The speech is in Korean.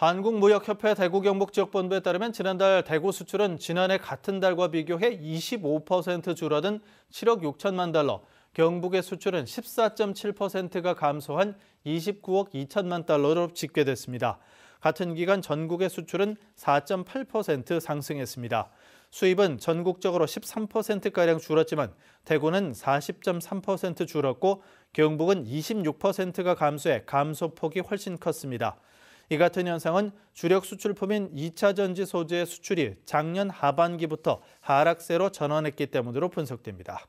한국무역협회 대구경북지역본부에 따르면 지난달 대구 수출은 지난해 같은 달과 비교해 25% 줄어든 7억 6천만 달러, 경북의 수출은 14.7%가 감소한 29억 2천만 달러로 집계됐습니다. 같은 기간 전국의 수출은 4.8% 상승했습니다. 수입은 전국적으로 13%가량 줄었지만 대구는 40.3% 줄었고 경북은 26%가 감소해 감소폭이 훨씬 컸습니다. 이 같은 현상은 주력 수출품인 2차 전지 소재의 수출이 작년 하반기부터 하락세로 전환했기 때문으로 분석됩니다.